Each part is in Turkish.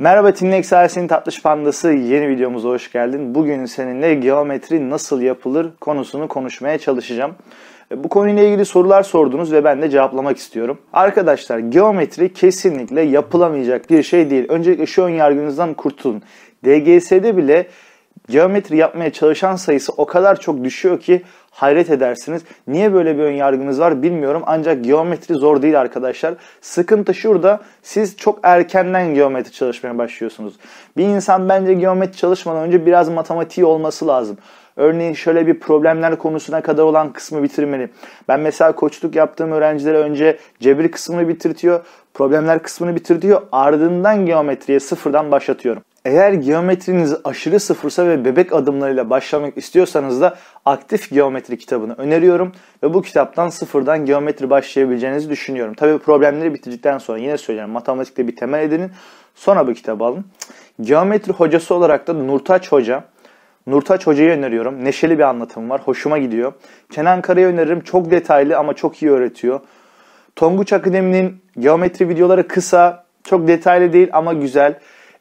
Merhaba Tinlex ailesinin tatlış pandası yeni videomuza hoş geldin. Bugün seninle geometri nasıl yapılır konusunu konuşmaya çalışacağım. E, bu konuyla ilgili sorular sordunuz ve ben de cevaplamak istiyorum. Arkadaşlar geometri kesinlikle yapılamayacak bir şey değil. Öncelikle şu ön önyargınızdan kurtulun. DGS'de bile geometri yapmaya çalışan sayısı o kadar çok düşüyor ki hayret edersiniz. Niye böyle bir ön yargınız var bilmiyorum ancak geometri zor değil arkadaşlar. Sıkıntı şurada siz çok erkenden geometri çalışmaya başlıyorsunuz. Bir insan bence geometri çalışmadan önce biraz matematiği olması lazım. Örneğin şöyle bir problemler konusuna kadar olan kısmı bitirmeli. Ben mesela koçluk yaptığım öğrencilere önce cebir kısmını bitirtiyor, problemler kısmını bitirtiyor. Ardından geometriye sıfırdan başlatıyorum. Eğer geometriniz aşırı sıfırsa ve bebek adımlarıyla başlamak istiyorsanız da Aktif Geometri kitabını öneriyorum. Ve bu kitaptan sıfırdan geometri başlayabileceğinizi düşünüyorum. Tabi problemleri bitirdikten sonra yine söyleyeyim matematikte bir temel edinin. Sonra bu kitabı alın. Geometri hocası olarak da Nurtaç Hoca. Nurtaç Hoca'yı öneriyorum. Neşeli bir anlatım var. Hoşuma gidiyor. Kenan Kara'yı öneririm. Çok detaylı ama çok iyi öğretiyor. Tonguç Akademi'nin geometri videoları kısa. Çok detaylı değil ama güzel.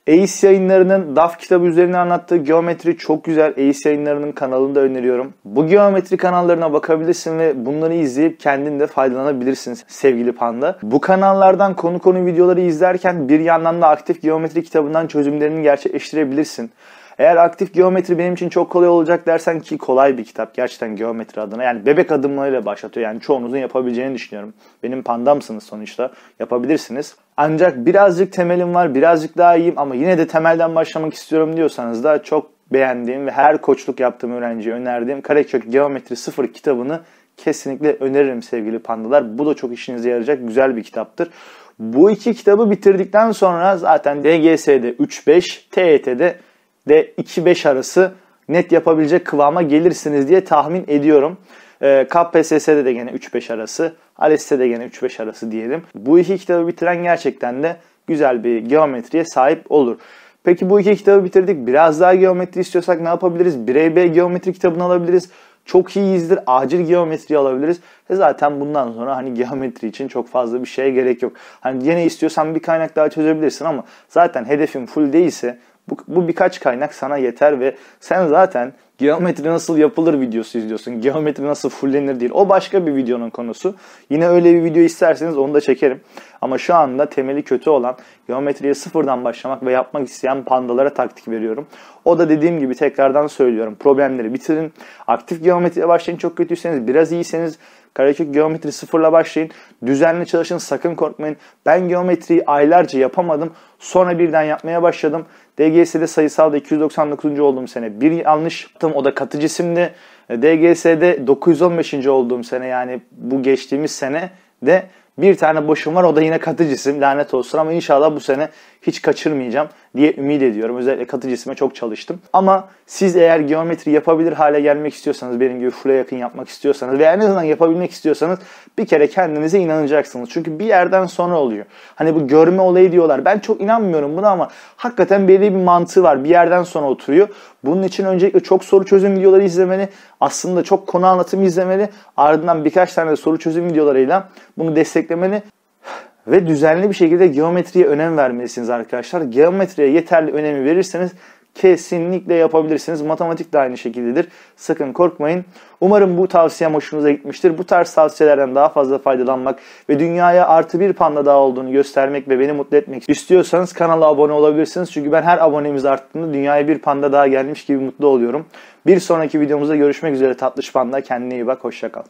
Ace yayınlarının DAF kitabı üzerine anlattığı geometri çok güzel. Ace yayınlarının kanalını da öneriyorum. Bu geometri kanallarına bakabilirsin ve bunları izleyip kendin de faydalanabilirsin sevgili panda. Bu kanallardan konu konu videoları izlerken bir yandan da aktif geometri kitabından çözümlerini gerçekleştirebilirsin. Eğer aktif geometri benim için çok kolay olacak dersen ki kolay bir kitap gerçekten geometri adına. Yani bebek adımlarıyla başlatıyor. Yani çoğunuzun yapabileceğini düşünüyorum. Benim pandamsınız sonuçta. Yapabilirsiniz. Ancak birazcık temelim var, birazcık daha iyiyim ama yine de temelden başlamak istiyorum diyorsanız da çok beğendiğim ve her koçluk yaptığım öğrenciye önerdiğim Karekök Geometri 0 kitabını kesinlikle öneririm sevgili pandalar. Bu da çok işinize yarayacak güzel bir kitaptır. Bu iki kitabı bitirdikten sonra zaten DGS'de 3-5, TET'de ve 2-5 arası net yapabilecek kıvama gelirsiniz diye tahmin ediyorum. E, ee, KPSS'de de gene 3-5 arası, ALES'te de gene 3-5 arası diyelim. Bu iki kitabı bitiren gerçekten de güzel bir geometriye sahip olur. Peki bu iki kitabı bitirdik. Biraz daha geometri istiyorsak ne yapabiliriz? Birey B geometri kitabını alabiliriz. Çok iyi izdir. Acil geometri alabiliriz. Ve zaten bundan sonra hani geometri için çok fazla bir şeye gerek yok. Hani yine istiyorsan bir kaynak daha çözebilirsin ama zaten hedefin full değilse bu, bu birkaç kaynak sana yeter ve sen zaten geometri nasıl yapılır videosu izliyorsun. Geometri nasıl fullenir değil. O başka bir videonun konusu. Yine öyle bir video isterseniz onu da çekerim. Ama şu anda temeli kötü olan geometriye sıfırdan başlamak ve yapmak isteyen pandalara taktik veriyorum. O da dediğim gibi tekrardan söylüyorum. Problemleri bitirin. Aktif geometriye başlayın çok kötüyseniz. Biraz iyiyseniz Karekök geometri sıfırla başlayın. Düzenli çalışın sakın korkmayın. Ben geometriyi aylarca yapamadım. Sonra birden yapmaya başladım. DGS'de sayısalda 299. olduğum sene bir yanlış yaptım. O da katı cisimdi. DGS'de 915. olduğum sene yani bu geçtiğimiz sene de bir tane boşum var o da yine katı cisim lanet olsun ama inşallah bu sene hiç kaçırmayacağım diye ümit ediyorum. Özellikle katı cisme çok çalıştım. Ama siz eğer geometri yapabilir hale gelmek istiyorsanız, benim gibi full'e yakın yapmak istiyorsanız veya en azından yapabilmek istiyorsanız bir kere kendinize inanacaksınız. Çünkü bir yerden sonra oluyor. Hani bu görme olayı diyorlar. Ben çok inanmıyorum buna ama hakikaten belli bir mantığı var. Bir yerden sonra oturuyor. Bunun için öncelikle çok soru çözüm videoları izlemeli. Aslında çok konu anlatımı izlemeli. Ardından birkaç tane de soru çözüm videolarıyla bunu desteklemeli ve düzenli bir şekilde geometriye önem vermelisiniz arkadaşlar. Geometriye yeterli önemi verirseniz kesinlikle yapabilirsiniz. Matematik de aynı şekildedir. Sakın korkmayın. Umarım bu tavsiyem hoşunuza gitmiştir. Bu tarz tavsiyelerden daha fazla faydalanmak ve dünyaya artı bir panda daha olduğunu göstermek ve beni mutlu etmek istiyorsanız kanala abone olabilirsiniz. Çünkü ben her abonemiz arttığında dünyaya bir panda daha gelmiş gibi mutlu oluyorum. Bir sonraki videomuzda görüşmek üzere tatlış panda. Kendine iyi bak. hoşçakalın.